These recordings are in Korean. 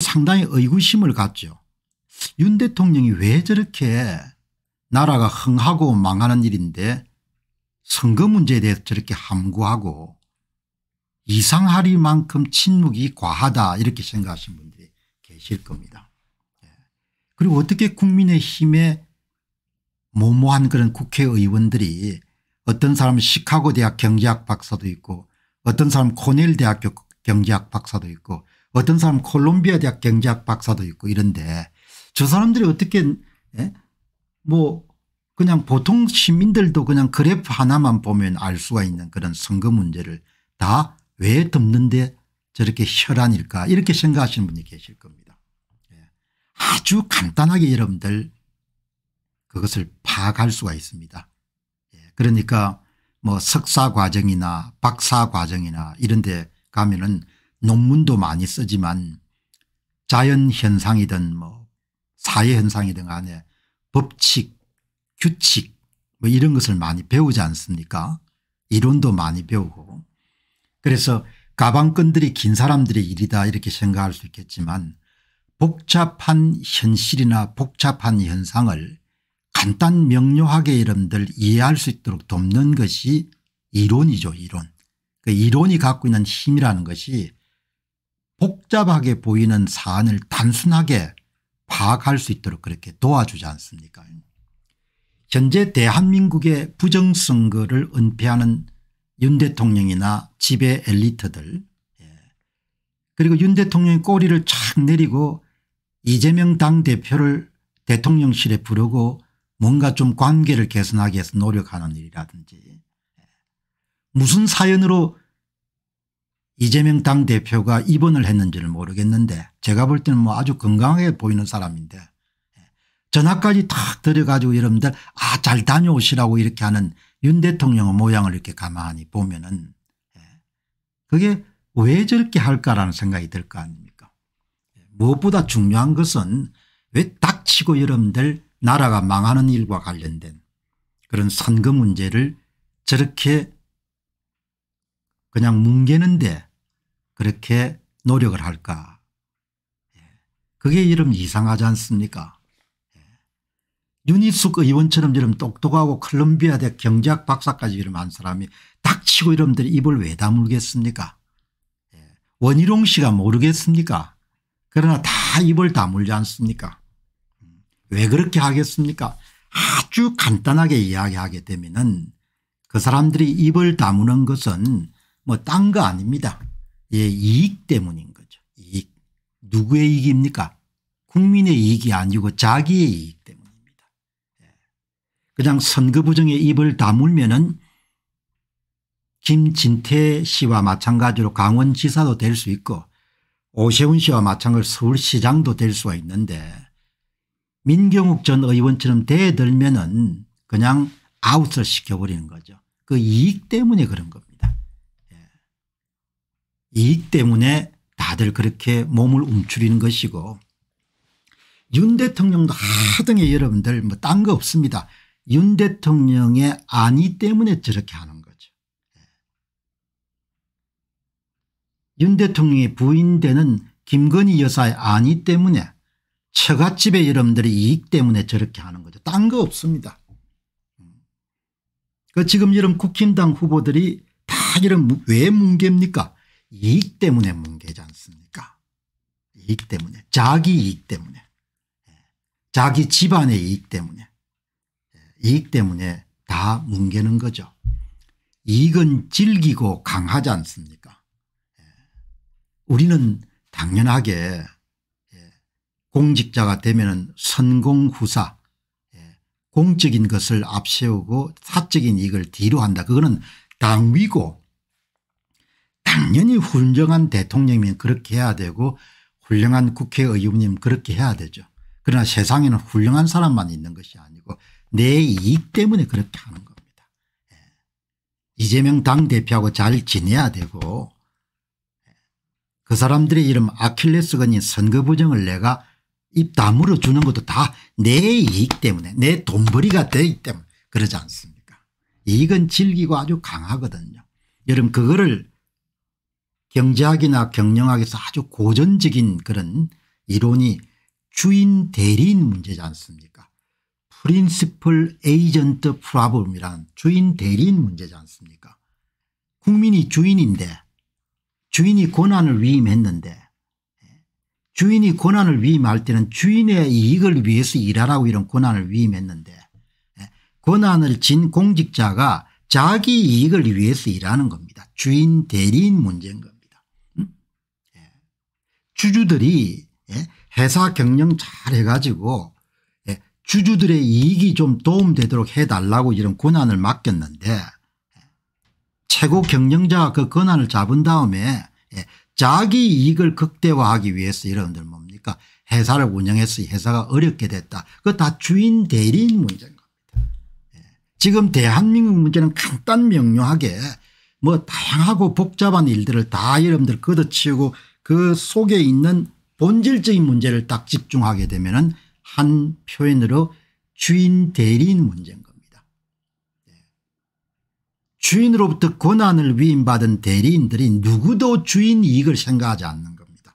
상당히 의구심을 갖죠. 윤 대통령이 왜 저렇게 나라가 흥하고 망하는 일인데 선거 문제에 대해서 저렇게 함구하고 이상하리만큼 침묵이 과하다 이렇게 생각하시는 분들이 계실 겁니다. 예. 그리고 어떻게 국민의힘에 모모한 그런 국회의원들이 어떤 사람은 시카고 대학 경제학 박사도 있고 어떤 사람은 코넬 대학교 경제학 박사도 있고 어떤 사람 콜롬비아 대학 경제학 박사도 있고 이런데 저 사람들이 어떻게 예? 뭐 그냥 보통 시민들도 그냥 그래프 하나만 보면 알 수가 있는 그런 선거 문제를 다 왜 덮는데 저렇게 혈안일까 이렇게 생각하시는 분이 계실 겁니다. 예. 아주 간단하게 여러분들 그것을 파악할 수가 있습니다. 예. 그러니까 뭐 석사 과정이나 박사 과정이나 이런 데 가면은 논문도 많이 쓰지만 자연현상이든 뭐 사회현상이든 간에 법칙 규칙 뭐 이런 것을 많이 배우지 않습니까 이론도 많이 배우고 그래서 가방끈들이 긴 사람들의 일이다 이렇게 생각할 수 있겠지만 복잡한 현실이나 복잡한 현상을 간단 명료하게 여러분들 이해할 수 있도록 돕는 것이 이론이죠 이론. 그 이론이 갖고 있는 힘이라는 것이 복잡하게 보이는 사안을 단순하게 파악할 수 있도록 그렇게 도와주지 않습니까 현재 대한민국의 부정선거를 은폐하는 윤 대통령이나 지배 엘리트들 예. 그리고 윤 대통령이 꼬리를 착 내리고 이재명 당대표를 대통령실에 부르고 뭔가 좀 관계를 개선하기 위해서 노력하는 일이라든지 예. 무슨 사연으로 이재명 당대표가 입원을 했는지를 모르겠는데 제가 볼 때는 뭐 아주 건강하게 보이는 사람인데 예, 전화까지 탁 들여가지고 여러분들 아 잘 다녀오시라고 이렇게 하는 윤 대통령의 모양을 이렇게 가만히 보면은 예, 그게 왜 저렇게 할까라는 생각이 들 거 아닙니까 예, 무엇보다 중요한 것은 왜 닥치고 여러분들 나라가 망하는 일과 관련된 그런 선거 문제를 저렇게 그냥 뭉개는데 그렇게 노력을 할까 예. 그게 이름 이상하지 않습니까 윤희숙 예. 의원처럼 이름 똑똑하고 콜롬비아 대 경제학 박사까지 이름 한 사람이 닥치고 이름들 입을 왜 다물겠습니까 예. 원희룡 씨가 모르겠습니까 그러나 다 입을 다물지 않습니까 음. 왜 그렇게 하겠습니까 아주 간단하게 이야기하게 되면 은그 사람들이 입을 다무는 것은 뭐 딴 거 아닙니다. 예, 이익 때문인 거죠. 이익. 누구의 이익입니까? 국민의 이익이 아니고 자기의 이익 때문입니다. 예. 그냥 선거 부정에 입을 다물면 은 김진태 씨와 마찬가지로 강원지사도 될 수 있고 오세훈 씨와 마찬가지로 서울시장도 될 수가 있는데 민경욱 전 의원처럼 대들면 은 그냥 아웃을 시켜버리는 거죠. 그 이익 때문에 그런 겁니다. 이익 때문에 다들 그렇게 몸을 움츠리는 것이고 윤 대통령도 하등의 여러분들 뭐 딴 거 없습니다. 윤 대통령의 안위 때문에 저렇게 하는 거죠. 예. 윤 대통령의 부인 되는 김건희 여사의 안위 때문에 처갓집의 여러분들의 이익 때문에 저렇게 하는 거죠. 딴 거 없습니다. 그 지금 여러분 국힘당 후보들이 다 이런 왜 뭉개입니까 이익 때문에 뭉개지 않습니까? 이익 때문에 자기 이익 때문에 예. 자기 집안의 이익 때문에 예. 이익 때문에 다 뭉개는 거죠. 이익은 질기고 강하지 않습니까? 예. 우리는 당연하게 공직자가 되면 선공후사 공적인 것을 앞세우고 사적인 이익을 뒤로 한다. 그거는 당위고 당연히 훌륭한 대통령이면 그렇게 해야 되고 훌륭한 국회의원님 그렇게 해야 되죠. 그러나 세상에는 훌륭한 사람만 있는 것이 아니고 내 이익 때문에 그렇게 하는 겁니다. 예. 이재명 당대표하고 잘 지내야 되고 예. 그 사람들의 이름 아킬레스건이 선거부정을 내가 입 다물어 주는 것도 다 내 이익 때문에 내 돈벌이가 되기 때문에 그러지 않습니까 이익은 질기고 아주 강하거든요. 여러분 그거를 경제학이나 경영학에서 아주 고전적인 그런 이론이 주인 대리인 문제지 않습니까 프린시플 에이전트 프라블이란 주인 대리인 문제지 않습니까 국민이 주인인데 주인이 권한을 위임했는데 주인이 권한을 위임할 때는 주인의 이익을 위해서 일하라고 이런 권한을 위임했는데 권한을 진 공직자가 자기 이익을 위해서 일하는 겁니다. 주인 대리인 문제인 겁니다. 주주들이 예, 회사 경영 잘 해가지고 예, 주주들의 이익이 좀 도움되도록 해달라고 이런 권한을 맡겼는데 최고 경영자가 그 권한을 잡은 다음에 예, 자기 이익을 극대화하기 위해서 여러분들 뭡니까 회사를 운영해서 회사가 어렵게 됐다. 그거 다 주인 대리인 문제인 겁니다. 지금 대한민국 문제는 간단 명료하게 뭐 다양하고 복잡한 일들을 다 여러분들 걷어치우고 그 속에 있는 본질적인 문제를 딱 집중하게 되면 한 표현으로 주인 대리인 문제인 겁니다. 네. 주인으로부터 권한을 위임받은 대리인들이 누구도 주인 이익을 생각하지 않는 겁니다.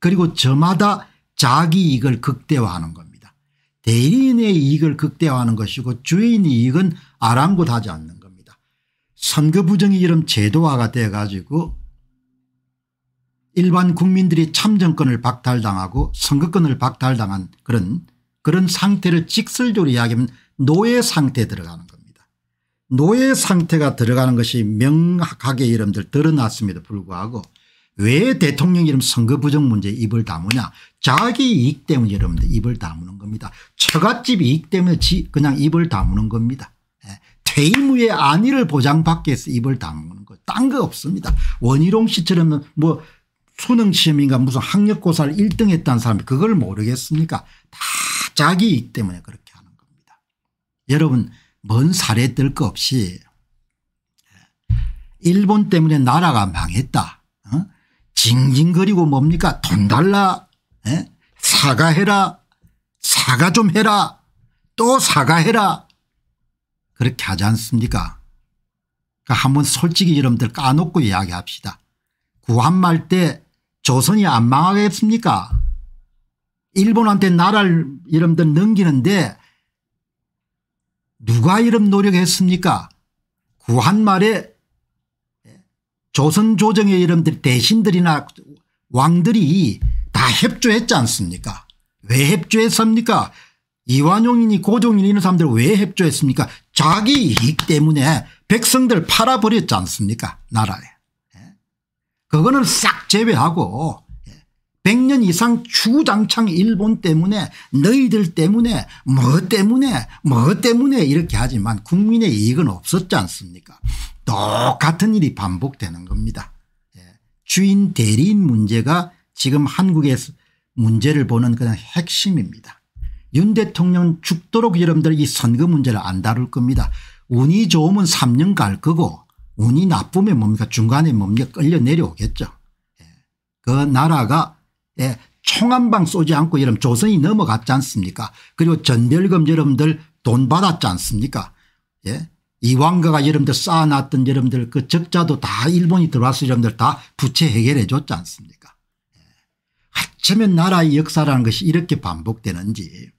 그리고 저마다 자기 이익을 극대화하는 겁니다. 대리인의 이익을 극대화하는 것이고 주인 이익은 아랑곳하지 않는 겁니다. 선거 부정이 이런 제도화가 돼가지고 일반 국민들이 참정권을 박탈당하고 선거권을 박탈당한 그런 그런 상태를 직설적으로 이야기하면 노예 상태에 들어가는 겁니다. 노예 상태가 들어가는 것이 명확하게 이름들 드러났음에도 불구하고 왜 대통령 이름 선거 부정 문제 입을 다무냐 자기 이익 때문에 여러분들 입을 다무는 겁니다. 처갓집 이익 때문에 그냥 입을 다무는 겁니다. 예. 퇴임 후에 안위를 보장받기 위해서 입을 다무는 거. 딴 거 없습니다. 원희룡 씨처럼 뭐 수능시험인가 무슨 학력고사를 1등 했다는 사람이 그걸 모르겠습니까 다 자기이기 때문에 그렇게 하는 겁니다. 여러분 뭔 사례 뜰것 없이 예, 일본 때문에 나라가 망했다. 어? 징징거리고 뭡니까 돈 달라 에? 예? 사과해라 사과 좀 해라 또 사과해라 그렇게 하지 않습니까 그러니까 한번 솔직히 여러분들 까놓고 이야기합시다. 구한말 때 조선이 안 망하겠습니까 일본한테 나라를 이름들 넘기는데 누가 이런 노력했습니까 구한말에 조선 조정의 이름들 대신들이나 왕들이 다 협조했지 않습니까 왜 협조했습니까 이완용이니 고종이니 이런 사람들 왜 협조했습니까 자기 이익 때문에 백성들 팔아버렸지 않습니까 나라에 그거는 싹 제외하고 100년 예, 이상 주구장창 일본 때문에 너희들 때문에 뭐 때문에 뭐 때문에 이렇게 하지만 국민의 이익은 없었지 않습니까 똑같은 일이 반복되는 겁니다. 예, 주인 대리인 문제가 지금 한국의 문제를 보는 그냥 핵심입니다. 윤 대통령 죽도록 여러분들 이 선거 문제를 안 다룰 겁니다. 운이 좋으면 3년 갈 거고 운이 나쁘면 뭡니까 중간에 뭡니까 끌려 내려오겠죠. 예. 그 나라가 예, 총한 방 쏘지 않고 여러분 조선이 넘어갔지 않습니까 그리고 전별검 여러분들 돈 받았지 않습니까 예? 이왕가가 여러분들 쌓아놨던 여러분들 그 적자도 다 일본이 들어와서 여러분들 다 부채 해결해 줬지 않습니까 예. 어쩌면 나라의 역사라는 것이 이렇게 반복되는지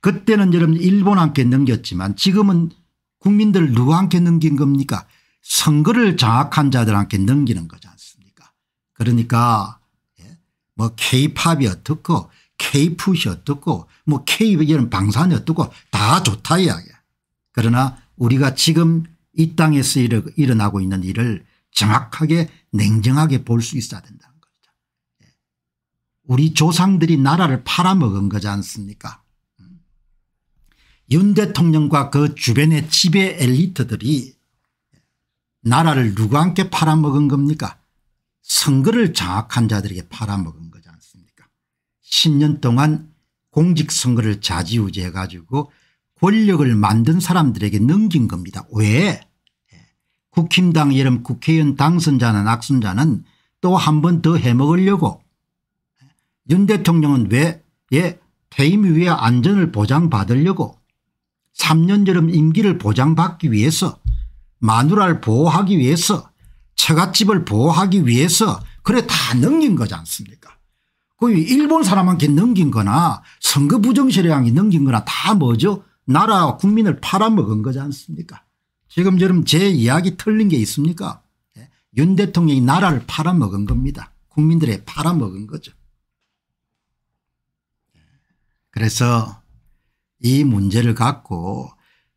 그때는 여러분 일본한테 넘겼지만 지금은 국민들 누구한테 넘긴 겁니까 선거를 장악한 자들한테 넘기는 거지 않습니까 그러니까 예, 뭐 K-팝이 어떻고 K-풋이 어떻고 뭐 K 이런 방산이 어떻고 다 좋다 이야기야. 그러나 우리가 지금 이 땅에서 일어나고 있는 일을 정확하게 냉정하게 볼 수 있어야 된다는 거죠. 예. 우리 조상들이 나라를 팔아먹은 거지 않습니까 음. 윤 대통령과 그 주변의 지배 엘리트들이 나라를 누구한테 팔아먹은 겁니까 선거를 장악한 자들에게 팔아먹은 거지 않습니까 10년 동안 공직선거를 자지우지해 가지고 권력을 만든 사람들에게 넘긴 겁니다. 왜 예. 국힘당 여름 국회의원 당선자는 악순자는 또 한 번 더 해먹으려고 예. 윤 대통령은 왜 예, 퇴임 후에 안전을 보장받으려고 3년 여름 임기를 보장받기 위해서 마누라를 보호하기 위해서 처갓집을 보호하기 위해서 그래 다 넘긴 거지 않습니까 그 일본 사람한테 넘긴 거나 선거 부정세력이 넘긴 거나 다 뭐죠 나라 국민을 팔아먹은 거지 않습니까 지금 저럼 제 이야기 틀린 게 있습니까 예, 윤 대통령이 나라를 팔아먹은 겁니다 국민들의 팔아먹은 거죠 예, 그래서 이 문제를 갖고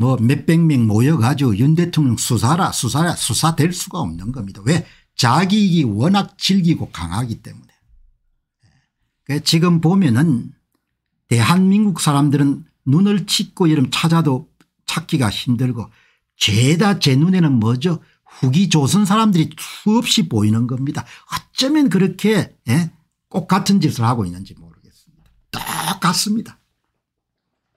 뭐 몇 백 명 모여가지고 윤 대통령 수사라 수사라 수사될 수가 없는 겁니다. 왜 자기 이익 워낙 질기고 강하기 때문에. 예. 그 지금 보면은 대한민국 사람들은 눈을 찢고 이름 찾아도 찾기가 힘들고 죄다 제 눈에는 뭐죠 후기 조선 사람들이 수없이 보이는 겁니다. 어쩌면 그렇게 예? 똑같은 짓을 하고 있는지 모르겠습니다. 똑같습니다.